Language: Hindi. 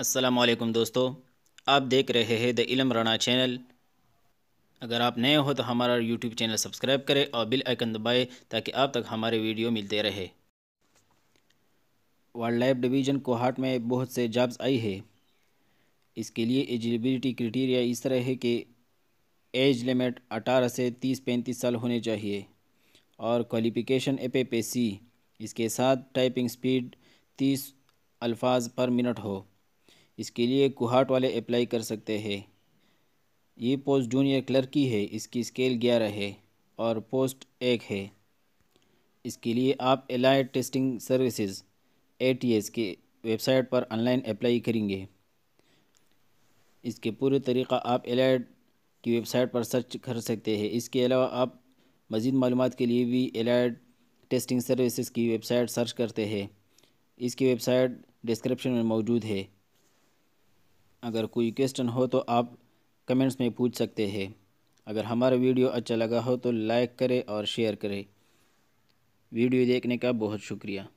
असलकम दोस्तों आप देख रहे हैं द इलम राना चैनल अगर आप नए हो तो हमारा यूट्यूब चैनल सब्सक्राइब करें और बिल आइकन दबाएं ताकि आप तक हमारे वीडियो मिलते रहे वाइल्ड लाइफ डिवीज़न कोहाट में बहुत से जॉब्स आई है इसके लिए एलिजिबिलिटी क्रिटीरिया इस तरह है कि एज लिमिट 18 से 30 पैंतीस साल होने चाहिए और क्वालिफ़िकेशन ए पे इसके साथ टाइपिंग स्पीड तीस अल्फाज पर मिनट हो इसके लिए कुहाट वाले अप्लाई कर सकते हैं ये पोस्ट जूनियर क्लर्क की है इसकी स्केल ग्यारह है और पोस्ट एक है इसके लिए आप एलाइड टेस्टिंग सर्विसेज ए के वेबसाइट पर ऑनलाइन अप्लाई करेंगे इसके पूरे तरीक़ा आप एलाइड की वेबसाइट पर सर्च कर सकते हैं इसके अलावा आप मज़ीद मालूम के लिए भी एलाइड टेस्टिंग सर्विसेज की वेबसाइट सर्च करते हैं इसकी वेबसाइट डिस्क्रिप्शन में मौजूद है अगर कोई क्वेश्चन हो तो आप कमेंट्स में पूछ सकते हैं अगर हमारा वीडियो अच्छा लगा हो तो लाइक करें और शेयर करें वीडियो देखने का बहुत शुक्रिया